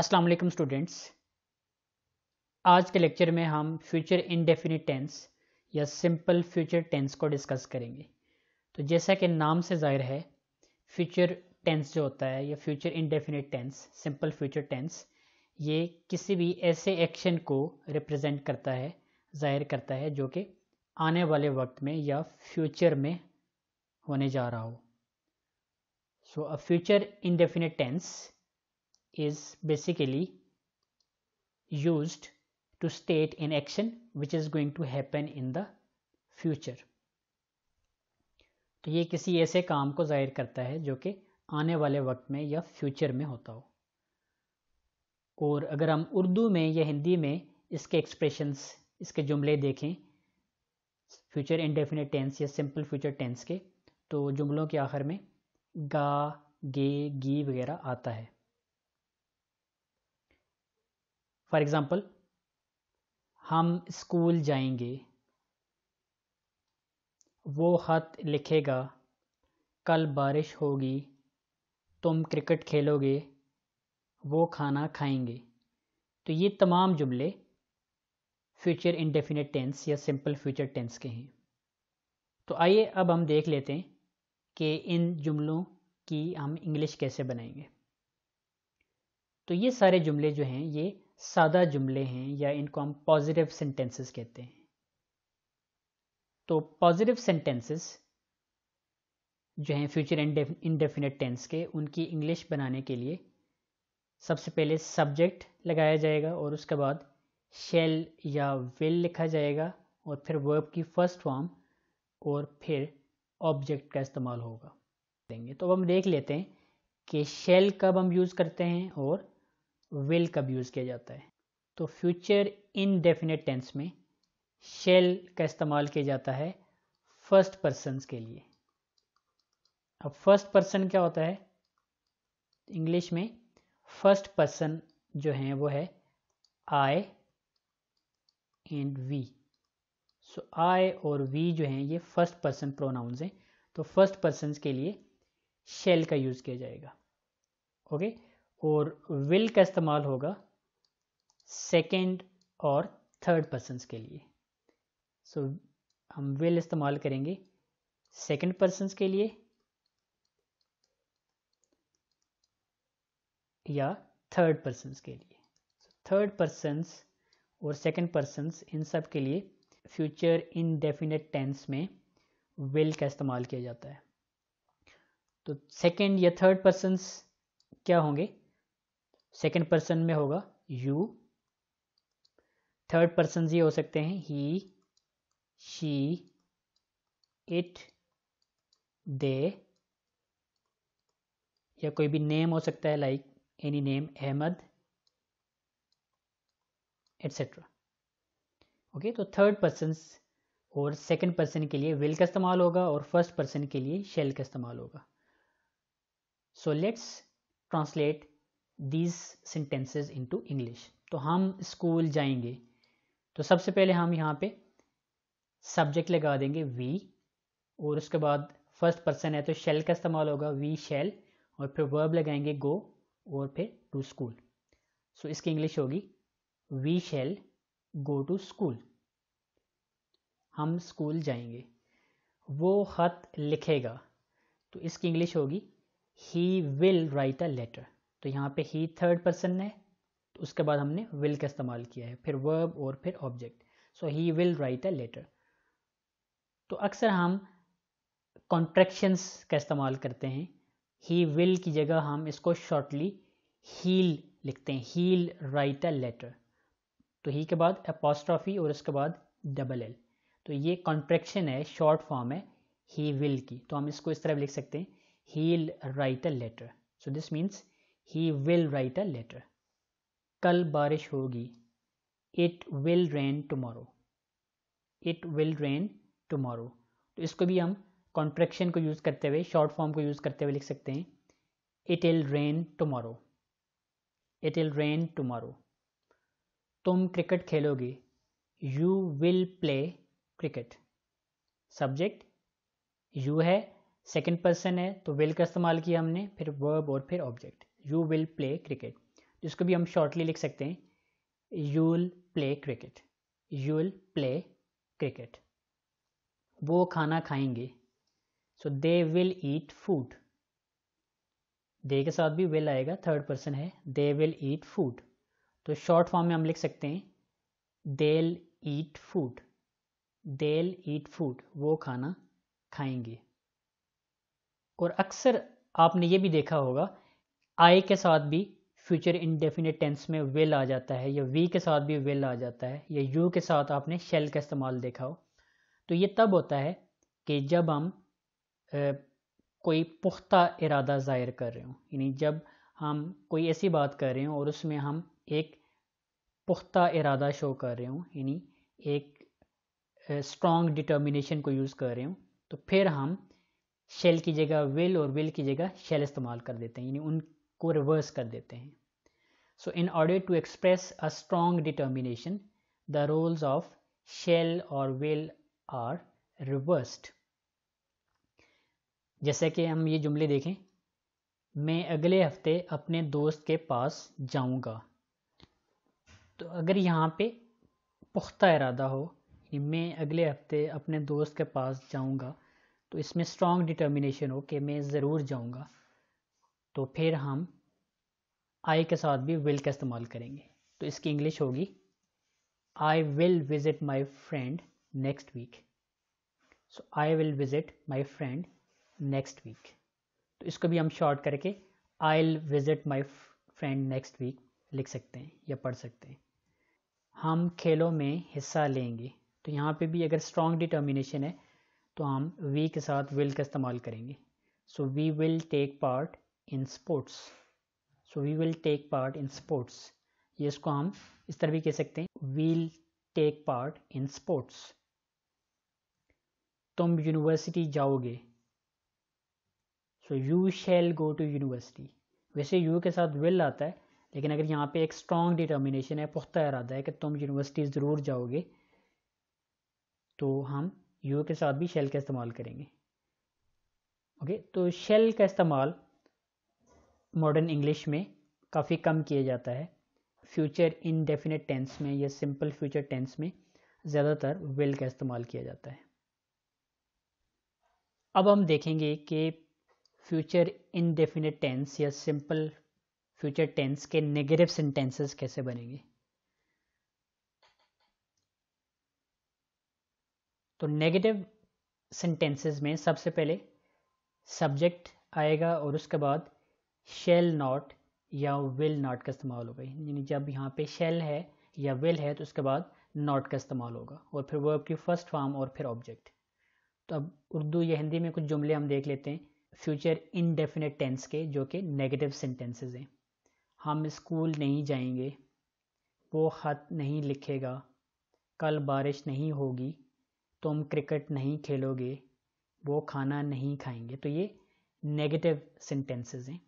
Aslam students आज के lecture में हम फ्यूचर इनडेफिनिट टेंस या सिंपल फ्यूचर टेंस को डिस्कस करेंगे तो जैसा कि नाम से जाहिर है फ्यूचर टेंस जो होता है या future indefinite tense simple future tense ये किसी भी ऐसे एक्शन को रिप्रेजेंट करता है जाहिर करता है जो कि आने वाले वक्त में या फ्यूचर में होने जा रहा हो so a future indefinite tense is basically used to state an action which is going to happen in the future तो ये किसी ऐसे काम को जाहिर करता है जो कि आने वाले वक्त में या फ्यूचर में होता हो और अगर हम उर्दू में या हिंदी में इसके एक्सप्रेशंस इसके जुमले देखें फ्यूचर इंडेफिनेट टेंस या सिंपल फ्यूचर टेंस के तो जुमलों के आखिर में गा गे गी वगैरह आता है फॉर एग्ज़ाम्पल हम स्कूल जाएंगे वो ख़त लिखेगा कल बारिश होगी तुम क्रिकेट खेलोगे वो खाना खाएंगे तो ये तमाम जुमले फ्यूचर इंडेफिनेट टेंस या सिंपल फ्यूचर टेंस के हैं तो आइए अब हम देख लेते हैं कि इन जुमलों की हम इंग्लिश कैसे बनाएंगे तो ये सारे जुमले जो हैं ये सादा जुमले हैं या इनको हम पॉजिटिव सेंटेंसेस कहते हैं तो पॉजिटिव सेंटेंसेस जो हैं फ्यूचर इनडेफिनेट टेंस के उनकी इंग्लिश बनाने के लिए सबसे पहले सब्जेक्ट लगाया जाएगा और उसके बाद शेल या विल लिखा जाएगा और फिर वर्ब की फर्स्ट फॉर्म और फिर ऑब्जेक्ट का इस्तेमाल होगा देंगे तो अब हम देख लेते हैं कि शेल कब हम यूज़ करते हैं और विल कब यूज़ किया जाता है तो फ्यूचर इनडेफिनेट टेंस में शेल का इस्तेमाल किया जाता है फर्स्ट पर्सन के लिए अब फर्स्ट पर्सन क्या होता है इंग्लिश में फर्स्ट पर्सन जो है वो है आई एंड वी सो आई और वी जो है ये फर्स्ट पर्सन प्रोनाउंस हैं तो फर्स्ट पर्सन के लिए शेल का यूज़ किया जाएगा ओके okay? और विल का इस्तेमाल होगा सेकेंड और थर्ड पर्सन के लिए सो so, हम विल इस्तेमाल करेंगे सेकेंड पर्सन के लिए या थर्ड पर्सन के लिए थर्ड पर्सनस और सेकेंड पर्सनस इन सब के लिए फ्यूचर इनडेफिनेट टेंस में विल का इस्तेमाल किया जाता है तो सेकेंड या थर्ड पर्सनस क्या होंगे सेकेंड पर्सन में होगा यू थर्ड पर्सन ये हो सकते हैं ही शी इट दे या कोई भी नेम हो सकता है like any name Ahmad etcetera okay तो थर्ड पर्सन और सेकेंड पर्सन के लिए विल का इस्तेमाल होगा और फर्स्ट पर्सन के लिए शेल का इस्तेमाल होगा so let's translate these sentences into English तो हम स्कूल जाएंगे तो सबसे पहले हम यहाँ पे सब्जेक्ट लगा देंगे वी और उसके बाद फर्स्ट पर्सन है तो शेल का इस्तेमाल होगा वी शेल और फिर वर्ब लगाएंगे गो और फिर टू स्कूल सो इसकी इंग्लिश होगी we shall go to school हम स्कूल जाएंगे वो खत लिखेगा तो इसकी इंग्लिश होगी he will write a letter तो यहाँ पे ही थर्ड पर्सन है तो उसके बाद हमने विल का इस्तेमाल किया है फिर वर्ब और फिर object so he will write a letter तो अक्सर हम कॉन्ट्रेक्शंस का इस्तेमाल करते हैं ही विल की जगह हम इसको शॉर्टली हील लिखते हैं हील राइट अ लेटर तो ही के बाद अपोस्ट्रॉफी और उसके बाद डबल एल तो ये कॉन्ट्रेक्शन है शॉर्ट फॉर्म है ही विल की तो हम इसको इस तरह लिख सकते हैं he'll write a letter so this means he will write a letter कल बारिश होगी it will rain tomorrow it will rain tomorrow तो इसको भी हम कॉन्ट्रेक्शन को यूज़ करते हुए शॉर्ट फॉर्म को यूज़ करते हुए लिख सकते हैं it will rain tomorrow it will rain tomorrow तुम क्रिकेट खेलोगे you will play cricket subject you है सेकेंड पर्सन है तो विल का इस्तेमाल किया हमने फिर वर्ब और फिर object you will play cricket जिसको भी हम शॉर्टली लिख सकते हैं you will play cricket you will play cricket वो खाना खाएंगे सो दे विल ईट फूड दे के साथ भी विल आएगा थर्ड पर्सन है दे विल ईट फूड तो शॉर्ट फॉर्म में हम लिख सकते हैं देल ईट फूड देल ईट फूड वो खाना खाएंगे और अक्सर आपने ये भी देखा होगा आई के साथ भी फ्यूचर इनडेफिनेट टेंस में विल आ जाता है या वी के साथ भी विल आ जाता है या यू के साथ आपने शेल का इस्तेमाल देखा हो तो ये तब होता है कि जब हम ए, कोई पुख्ता इरादा ज़ाहिर कर रहे हो यानी जब हम कोई ऐसी बात कर रहे हो और उसमें हम एक पुख्ता इरादा शो कर रहे हों यानी एक स्ट्रॉन्ग डिटर्मिनेशन को यूज़ कर रहे हो तो फिर हम शेल की जगह विल और विल की जगह शेल इस्तेमाल कर देते हैं यानी उन को रिवर्स कर देते हैं so in order to express a strong determination the roles of shall और विल आर रिवर्स्ड जैसे कि हम ये जुमले देखें मैं अगले हफ्ते अपने दोस्त के पास जाऊंगा तो अगर यहाँ पे पुख्ता इरादा हो कि मैं अगले हफ्ते अपने दोस्त के पास जाऊंगा तो इसमें स्ट्रॉन्ग डिटर्मिनेशन हो कि मैं ज़रूर जाऊंगा तो फिर हम आई के साथ भी विल का इस्तेमाल करेंगे तो इसकी इंग्लिश होगी I will visit my friend next week so I will visit my friend next week तो इसको भी हम शॉर्ट करके I will visit my friend next week लिख सकते हैं या पढ़ सकते हैं हम खेलों में हिस्सा लेंगे तो यहाँ पे भी अगर स्ट्रॉन्ग डिटर्मिनेशन है तो हम वी के साथ विल का इस्तेमाल करेंगे so we will take part in sports so we will take part in sports ये इसको हम इस तरह भी कह सकते हैं we'll take part in sports तुम यूनिवर्सिटी जाओगे so you shall go to university वैसे यू के साथ विल आता है लेकिन अगर यहाँ पे एक स्ट्रॉन्ग डिटर्मिनेशन है पुख्ता इरादा है कि तुम यूनिवर्सिटी ज़रूर जाओगे तो हम यू के साथ भी शेल का इस्तेमाल करेंगे ओके okay? तो शेल का इस्तेमाल मॉडर्न इंग्लिश में काफ़ी कम किया जाता है फ्यूचर इनडेफिनेट टेंस में या सिंपल फ्यूचर टेंस में ज़्यादातर विल का इस्तेमाल किया जाता है अब हम देखेंगे कि फ्यूचर इनडेफिनेट टेंस या सिंपल फ्यूचर टेंस के नेगेटिव सेंटेंसेस कैसे बनेंगे तो नेगेटिव सेंटेंसेस में सबसे पहले सब्जेक्ट आएगा और उसके बाद शेल नॉट या विल नॉट का इस्तेमाल होगा यानी जब यहाँ पे शेल है या विल है तो उसके बाद नॉट का इस्तेमाल होगा और फिर वर्ब की फर्स्ट फॉर्म और फिर ऑब्जेक्ट तो अब उर्दू या हिंदी में कुछ जुमले हम देख लेते हैं फ्यूचर इनडेफिनेट टेंस के जो कि नेगेटिव सेंटेंसेज हैं हम स्कूल नहीं जाएंगे वो ख़त नहीं लिखेगा कल बारिश नहीं होगी तुम क्रिकेट नहीं खेलोगे वो खाना नहीं खाएंगे तो ये नेगेटिव सेंटेंसेस हैं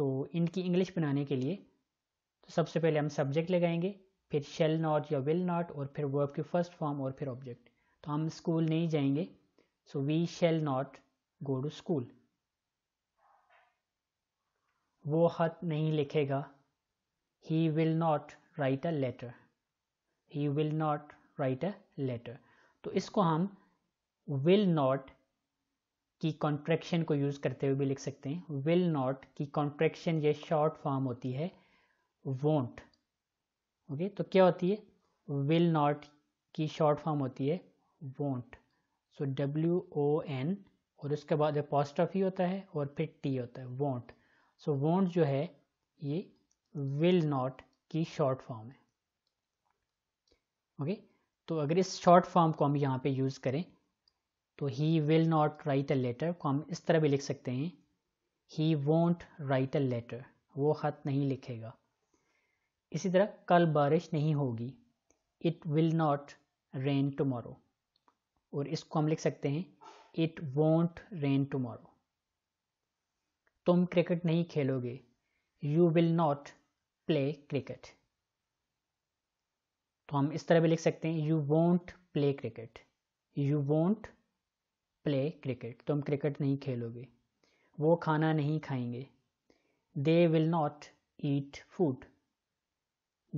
तो इनकी इंग्लिश बनाने के लिए तो सबसे पहले हम सब्जेक्ट लगाएंगे फिर शेल नॉट या विल नॉट और फिर वर्ब की फर्स्ट फॉर्म और फिर ऑब्जेक्ट तो हम स्कूल नहीं जाएंगे so we shall not go to school वो हत नहीं लिखेगा he will not write a letter he will not write a letter तो इसको हम विल नॉट की कॉन्ट्रेक्शन को यूज़ करते हुए भी लिख सकते हैं विल नॉट की कॉन्ट्रेक्शन ये शॉर्ट फॉर्म होती है वोंट ओके तो क्या होती है विल नॉट की शॉर्ट फॉर्म होती है won't so W O N और उसके बाद अपॉस्ट्रॉफ ही होता है और फिर टी होता है वोंट सो वोंट जो है ये विल नॉट की शॉर्ट फॉर्म है ओके okay? तो अगर इस शॉर्ट फॉर्म को हम यहाँ पे यूज़ करें तो he will not write a letter को हम इस तरह भी लिख सकते हैं he won't write a letter वो ख़त नहीं लिखेगा इसी तरह कल बारिश नहीं होगी it will not rain tomorrow और इसको हम लिख सकते हैं इट वॉन्ट रेन टमोरो तुम क्रिकेट नहीं खेलोगे you will not play cricket तो हम इस तरह भी लिख सकते हैं you won't play cricket you won't play cricket तुम क्रिकेट नहीं खेलोगे वो खाना नहीं खाएंगे they will not eat food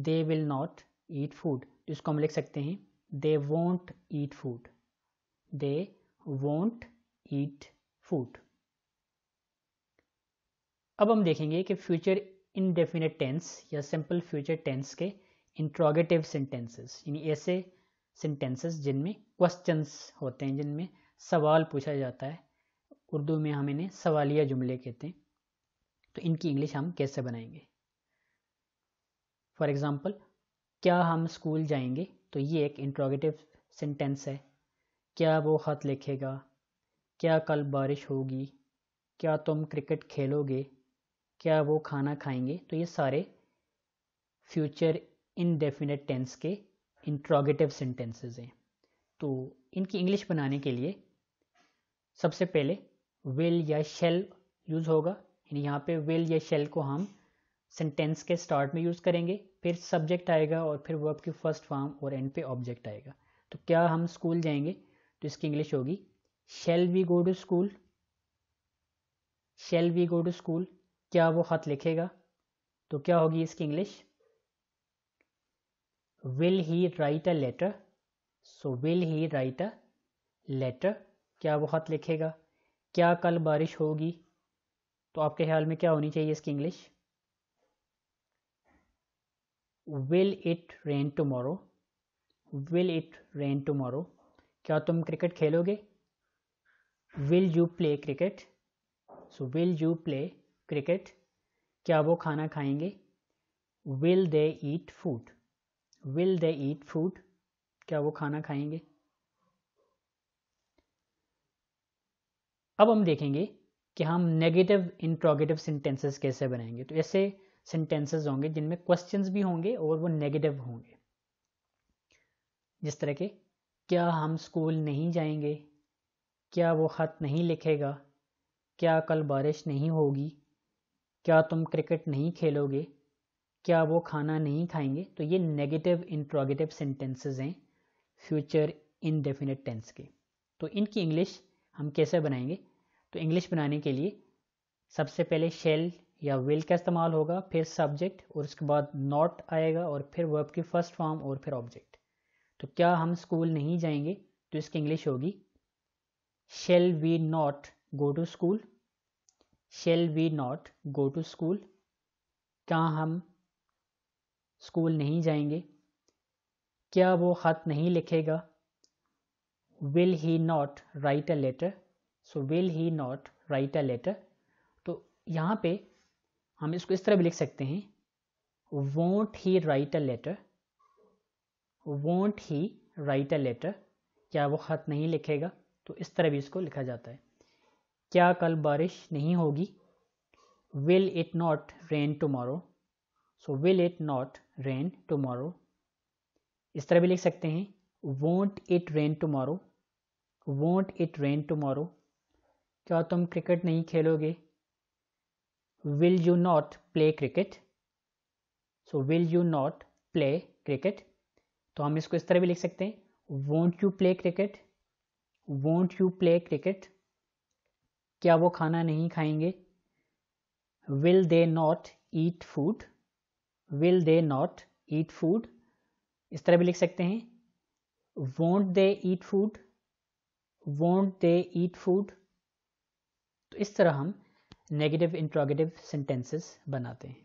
they will not eat food इसको हम लिख सकते हैं they won't eat food they won't eat food अब हम देखेंगे कि फ्यूचर इनडेफिनेट टेंस या सिंपल फ्यूचर टेंस के इंट्रोगेटिव सेंटेंसेस यानी ऐसे सेंटेंसेस जिनमें क्वेश्चंस होते हैं जिनमें सवाल पूछा जाता है उर्दू में हम इन्हें सवालिया जुमले कहते हैं तो इनकी इंग्लिश हम कैसे बनाएंगे फॉर एग्ज़ाम्पल क्या हम स्कूल जाएंगे तो ये एक इंट्रोगेटिव सेंटेंस है क्या वो ख़त लिखेगा क्या कल बारिश होगी क्या तुम क्रिकेट खेलोगे क्या वो खाना खाएंगे तो ये सारे फ्यूचर इनडेफिनेट टेंस के इंट्रोगेटिव सेंटेंसेस हैं तो इनकी इंग्लिश बनाने के लिए सबसे पहले विल या शेल यूज़ होगा यानी यहाँ पे विल या शेल को हम सेंटेंस के स्टार्ट में यूज़ करेंगे फिर सब्जेक्ट आएगा और फिर वर्ब की फर्स्ट फॉर्म और एंड पे ऑब्जेक्ट आएगा तो क्या हम स्कूल जाएंगे तो इसकी इंग्लिश होगी shall we go to school shall we go to school क्या वो ख़त लिखेगा तो क्या होगी इसकी English will he write a letter so will he write a letter क्या वो ख़त लिखेगा क्या कल बारिश होगी तो आपके ख्याल में क्या होनी चाहिए इसकी English will it rain tomorrow will it rain tomorrow क्या तुम क्रिकेट खेलोगे will you play cricket so will you play cricket क्या वो खाना खाएंगे will they eat food will they eat food क्या वो खाना खाएंगे अब हम देखेंगे कि हम नेगेटिव इंट्रोगेटिव सेंटेंसेस कैसे बनाएंगे तो ऐसे सेंटेंसेस होंगे जिनमें क्वेश्चंस भी होंगे और वो नेगेटिव होंगे जिस तरह के क्या हम स्कूल नहीं जाएंगे क्या वो ख़त नहीं लिखेगा क्या कल बारिश नहीं होगी क्या तुम क्रिकेट नहीं खेलोगे क्या वो खाना नहीं खाएंगे तो ये नेगेटिव इंट्रोगेटिव सेंटेंसेज हैं फ्यूचर इनडेफिनेट टेंस के तो इनकी इंग्लिश हम कैसे बनाएंगे तो इंग्लिश बनाने के लिए सबसे पहले शेल या विल का इस्तेमाल होगा फिर सब्जेक्ट और उसके बाद नॉट आएगा और फिर वर्ब की फर्स्ट फॉर्म और फिर ऑब्जेक्ट तो क्या हम स्कूल नहीं जाएंगे तो इसकी इंग्लिश होगी shall we not go to school shall we not go to school क्या हम स्कूल नहीं जाएंगे क्या वो ख़त नहीं लिखेगा will he not write a letter so will he not write a letter तो यहाँ पे हम इसको इस तरह भी लिख सकते हैं won't he write a letter won't he write a letter क्या वो ख़त नहीं लिखेगा तो इस तरह भी इसको लिखा जाता है क्या कल बारिश नहीं होगी will it not rain tomorrow so will it not rain tomorrow इस तरह भी लिख सकते हैं won't it rain tomorrow won't it rain tomorrow क्या तुम क्रिकेट नहीं खेलोगे will you not play cricket so will you not play cricket तो हम इसको इस तरह भी लिख सकते हैं won't you play cricket won't you play cricket क्या वो खाना नहीं खाएंगे will they not eat food will they not eat food इस तरह भी लिख सकते हैं won't they eat food won't they eat food तो इस तरह हम नेगेटिव इंट्रोगेटिव सेंटेंसेस बनाते हैं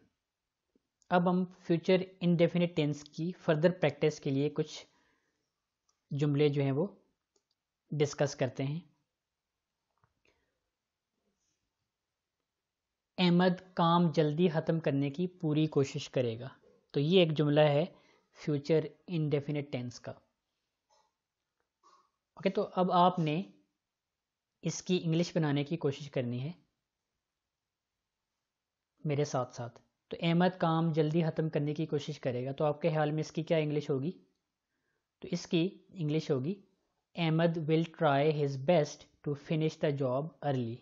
अब हम फ्यूचर इनडेफिनिट टेंस की फर्दर प्रैक्टिस के लिए कुछ जुमले जो हैं वो डिस्कस करते हैं अहमद काम जल्दी ख़त्म करने की पूरी कोशिश करेगा तो ये एक जुमला है फ्यूचर इनडेफिनिट टेंस का ओके तो अब आपने इसकी इंग्लिश बनाने की कोशिश करनी है मेरे साथ साथ तो अहमद काम जल्दी ख़त्म करने की कोशिश करेगा तो आपके ख्याल में इसकी क्या इंग्लिश होगी तो इसकी इंग्लिश होगी Ahmad will try his best to finish the job early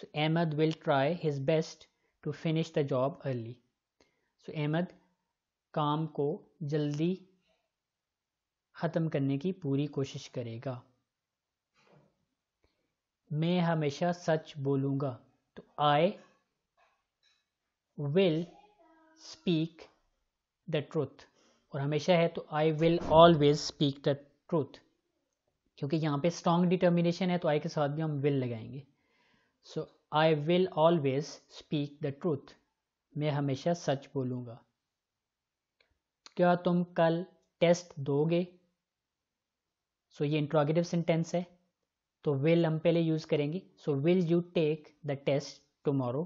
so Ahmad will try his best to finish the job early so Ahmad काम को जल्दी ख़त्म करने की पूरी कोशिश करेगा मैं हमेशा सच बोलूंगा तो I will speak the truth और हमेशा है तो I will always speak the truth क्योंकि यहाँ पे स्ट्रॉन्ग डिटर्मिनेशन है तो आई के साथ भी हम विल लगाएंगे so I will always speak the truth मैं हमेशा सच बोलूंगा क्या तुम कल टेस्ट दोगे सो so, ये इंट्रोगेटिव सेंटेंस है तो विल हम पहले यूज़ करेंगे so will you take the test tomorrow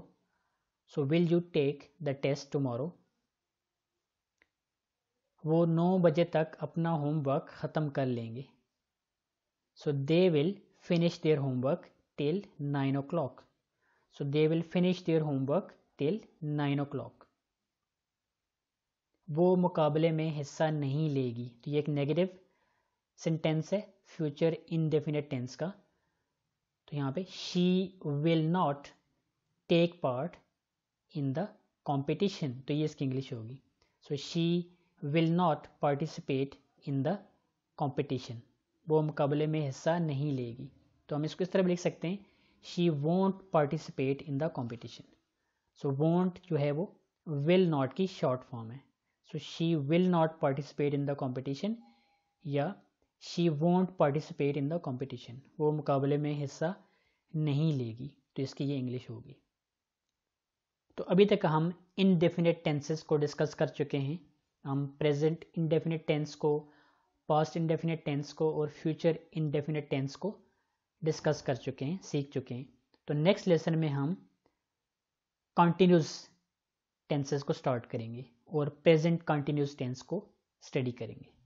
so will you take the test tomorrow वो नौ बजे तक अपना होमवर्क ख़त्म कर लेंगे so they will finish their homework till nine o'clock so they will finish their homework till nine o'clock वो मुकाबले में हिस्सा नहीं लेगी तो ये एक नेगेटिव सेंटेंस है फ्यूचर इनडेफिनेट टेंस का तो यहाँ पे she will not take part in the competition तो ये इसकी इंग्लिश होगी so she will not participate in the competition वो मुकाबले में हिस्सा नहीं लेगी तो हम इसको इस तरह भी लिख सकते हैं she won't participate in the competition so won't जो है वो विल नॉट की शॉर्ट फॉर्म है so she will not participate in the competition या she won't participate in the competition वो मुकाबले में हिस्सा नहीं लेगी तो इसकी ये इंग्लिश होगी तो अभी तक हम इनडेफिनेट टेंसेस को डिस्कस कर चुके हैं हम प्रेजेंट इनडेफिनेट टेंस को पास्ट इनडेफिनेट टेंस को और फ्यूचर इनडेफिनेट टेंस को डिस्कस कर चुके हैं सीख चुके हैं तो नेक्स्ट लेसन में हम कॉन्टीन्यूस टेंसेस को स्टार्ट करेंगे और प्रेजेंट कॉन्टीन्यूस टेंस को स्टडी करेंगे